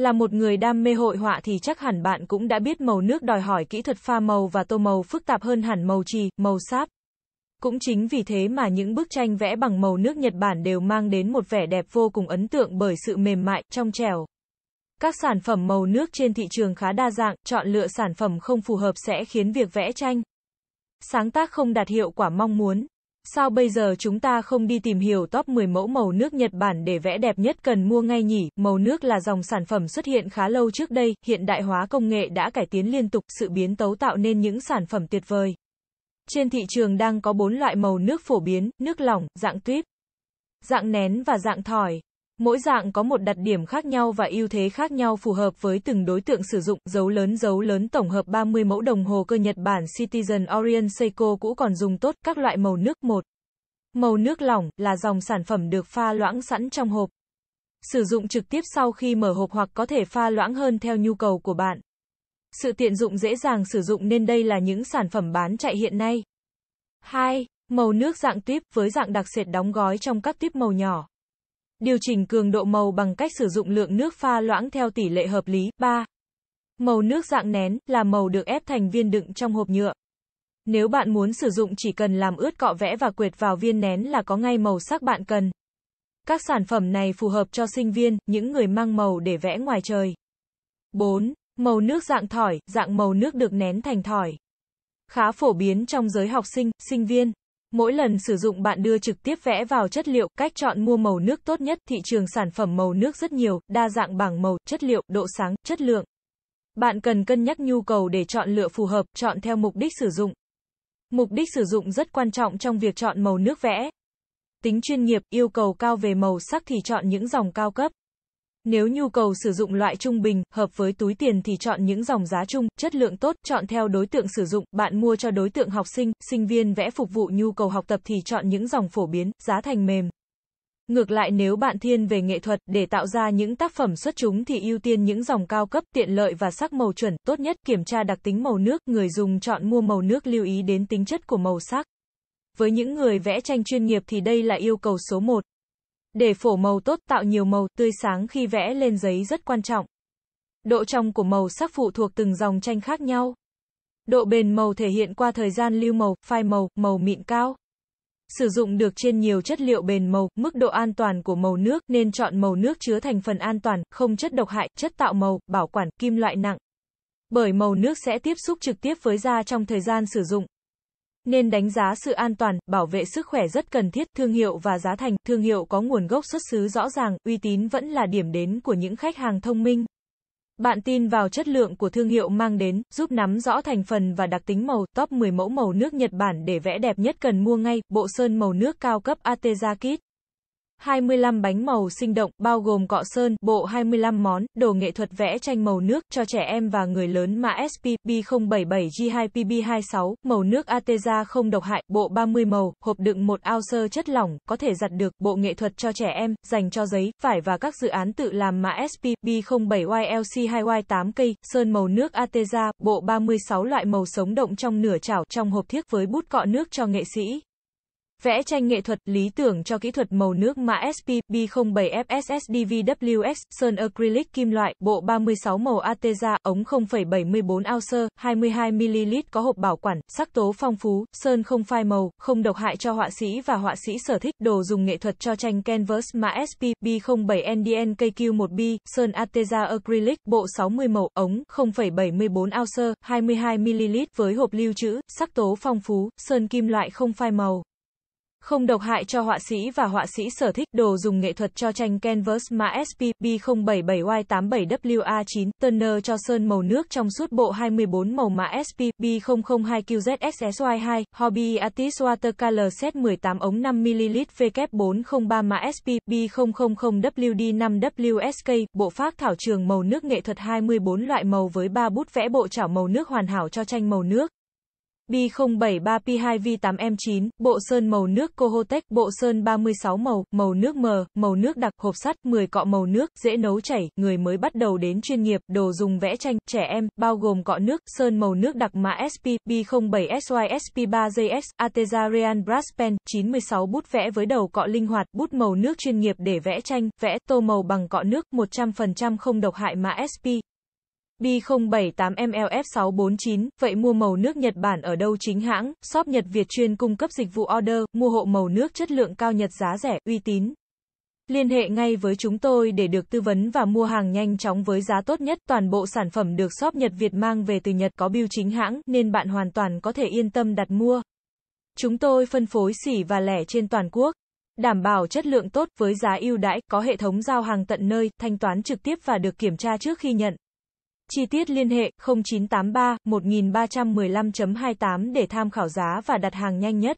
Là một người đam mê hội họa thì chắc hẳn bạn cũng đã biết màu nước đòi hỏi kỹ thuật pha màu và tô màu phức tạp hơn hẳn màu chì, màu sáp. Cũng chính vì thế mà những bức tranh vẽ bằng màu nước Nhật Bản đều mang đến một vẻ đẹp vô cùng ấn tượng bởi sự mềm mại, trong trẻo. Các sản phẩm màu nước trên thị trường khá đa dạng, chọn lựa sản phẩm không phù hợp sẽ khiến việc vẽ tranh, sáng tác không đạt hiệu quả mong muốn. Sao bây giờ chúng ta không đi tìm hiểu top 10 mẫu màu nước Nhật Bản để vẽ đẹp nhất cần mua ngay nhỉ? Màu nước là dòng sản phẩm xuất hiện khá lâu trước đây, hiện đại hóa công nghệ đã cải tiến liên tục, sự biến tấu tạo nên những sản phẩm tuyệt vời. Trên thị trường đang có 4 loại màu nước phổ biến, nước lỏng, dạng tuyếp, dạng nén và dạng thỏi. Mỗi dạng có một đặc điểm khác nhau và ưu thế khác nhau phù hợp với từng đối tượng sử dụng. Dấu lớn dấu lớn tổng hợp 30 mẫu đồng hồ cơ Nhật Bản Citizen Orient Seiko cũ còn dùng tốt các loại màu nước một Màu nước lỏng là dòng sản phẩm được pha loãng sẵn trong hộp. Sử dụng trực tiếp sau khi mở hộp hoặc có thể pha loãng hơn theo nhu cầu của bạn. Sự tiện dụng dễ dàng sử dụng nên đây là những sản phẩm bán chạy hiện nay. 2. Màu nước dạng tuyếp với dạng đặc sệt đóng gói trong các tuyếp màu nhỏ. Điều chỉnh cường độ màu bằng cách sử dụng lượng nước pha loãng theo tỷ lệ hợp lý. 3. Màu nước dạng nén là màu được ép thành viên đựng trong hộp nhựa. Nếu bạn muốn sử dụng chỉ cần làm ướt cọ vẽ và quệt vào viên nén là có ngay màu sắc bạn cần. Các sản phẩm này phù hợp cho sinh viên, những người mang màu để vẽ ngoài trời. 4. Màu nước dạng thỏi, dạng màu nước được nén thành thỏi. Khá phổ biến trong giới học sinh, sinh viên. Mỗi lần sử dụng bạn đưa trực tiếp vẽ vào chất liệu, cách chọn mua màu nước tốt nhất, thị trường sản phẩm màu nước rất nhiều, đa dạng bảng màu, chất liệu, độ sáng, chất lượng. Bạn cần cân nhắc nhu cầu để chọn lựa phù hợp, chọn theo mục đích sử dụng. Mục đích sử dụng rất quan trọng trong việc chọn màu nước vẽ. Tính chuyên nghiệp, yêu cầu cao về màu sắc thì chọn những dòng cao cấp. Nếu nhu cầu sử dụng loại trung bình, hợp với túi tiền thì chọn những dòng giá chung, chất lượng tốt, chọn theo đối tượng sử dụng, bạn mua cho đối tượng học sinh, sinh viên vẽ phục vụ nhu cầu học tập thì chọn những dòng phổ biến, giá thành mềm. Ngược lại nếu bạn thiên về nghệ thuật, để tạo ra những tác phẩm xuất chúng thì ưu tiên những dòng cao cấp, tiện lợi và sắc màu chuẩn, tốt nhất kiểm tra đặc tính màu nước, người dùng chọn mua màu nước lưu ý đến tính chất của màu sắc. Với những người vẽ tranh chuyên nghiệp thì đây là yêu cầu số 1. Để phổ màu tốt tạo nhiều màu tươi sáng khi vẽ lên giấy rất quan trọng. Độ trong của màu sắc phụ thuộc từng dòng tranh khác nhau. Độ bền màu thể hiện qua thời gian lưu màu, phai màu, màu mịn cao. Sử dụng được trên nhiều chất liệu bền màu, mức độ an toàn của màu nước nên chọn màu nước chứa thành phần an toàn, không chất độc hại, chất tạo màu, bảo quản, kim loại nặng. Bởi màu nước sẽ tiếp xúc trực tiếp với da trong thời gian sử dụng, nên đánh giá sự an toàn, bảo vệ sức khỏe rất cần thiết, thương hiệu và giá thành, thương hiệu có nguồn gốc xuất xứ rõ ràng, uy tín vẫn là điểm đến của những khách hàng thông minh. Bạn tin vào chất lượng của thương hiệu mang đến, giúp nắm rõ thành phần và đặc tính màu, top 10 mẫu màu nước Nhật Bản để vẽ đẹp nhất cần mua ngay, bộ sơn màu nước cao cấp Arteza Kit. 25 bánh màu sinh động, bao gồm cọ sơn, bộ 25 món, đồ nghệ thuật vẽ tranh màu nước, cho trẻ em và người lớn mã SP, B077G2PB26, màu nước Arteza không độc hại, bộ 30 màu, hộp đựng một ao sơ chất lỏng, có thể giặt được, bộ nghệ thuật cho trẻ em, dành cho giấy, vải và các dự án tự làm mã SP, b 07 ylc 2 y 8 cây sơn màu nước Arteza, bộ 36 loại màu sống động trong nửa chảo, trong hộp thiếc với bút cọ nước cho nghệ sĩ vẽ tranh nghệ thuật, lý tưởng cho kỹ thuật màu nước mã spb B07FSSDVWX, sơn acrylic kim loại, bộ 36 màu Arteza, ống 0,74 ounce, 22ml có hộp bảo quản, sắc tố phong phú, sơn không phai màu, không độc hại cho họa sĩ và họa sĩ sở thích, đồ dùng nghệ thuật cho tranh canvas mã spb B07NDNKQ1B, sơn Arteza acrylic, bộ 60 màu, ống 0,74 ounce, 22ml với hộp lưu trữ, sắc tố phong phú, sơn kim loại không phai màu. Không độc hại cho họa sĩ và họa sĩ sở thích đồ dùng nghệ thuật cho tranh canvas mã SPB 077Y87WA9, toner cho sơn màu nước trong suốt bộ 24 màu mã SPB 002QZXSY2, Hobby Artist Watercolor Set 18 ống 5ml W403 mã SPB 000WD5WSK, bộ phác thảo trường màu nước nghệ thuật 24 loại màu với 3 bút vẽ bộ chảo màu nước hoàn hảo cho tranh màu nước. B073P2V8M9, bộ sơn màu nước Cohotech, bộ sơn 36 màu, màu nước mờ, màu nước đặc, hộp sắt, 10 cọ màu nước, dễ nấu chảy, người mới bắt đầu đến chuyên nghiệp, đồ dùng vẽ tranh, trẻ em, bao gồm cọ nước, sơn màu nước đặc mã SP, B07SYSP3JS, Artesarian Brass Pen, 96 bút vẽ với đầu cọ linh hoạt, bút màu nước chuyên nghiệp để vẽ tranh, vẽ tô màu bằng cọ nước, 100% không độc hại mã SP, B078MLF649, vậy mua màu nước Nhật Bản ở đâu chính hãng, shop Nhật Việt chuyên cung cấp dịch vụ order, mua hộ màu nước chất lượng cao Nhật giá rẻ, uy tín. Liên hệ ngay với chúng tôi để được tư vấn và mua hàng nhanh chóng với giá tốt nhất. Toàn bộ sản phẩm được shop Nhật Việt mang về từ Nhật có bưu chính hãng, nên bạn hoàn toàn có thể yên tâm đặt mua. Chúng tôi phân phối xỉ và lẻ trên toàn quốc đảm bảo chất lượng tốt với giá ưu đãi, có hệ thống giao hàng tận nơi, thanh toán trực tiếp và được kiểm tra trước khi nhận. Chi tiết liên hệ 0983 1315.28 để tham khảo giá và đặt hàng nhanh nhất.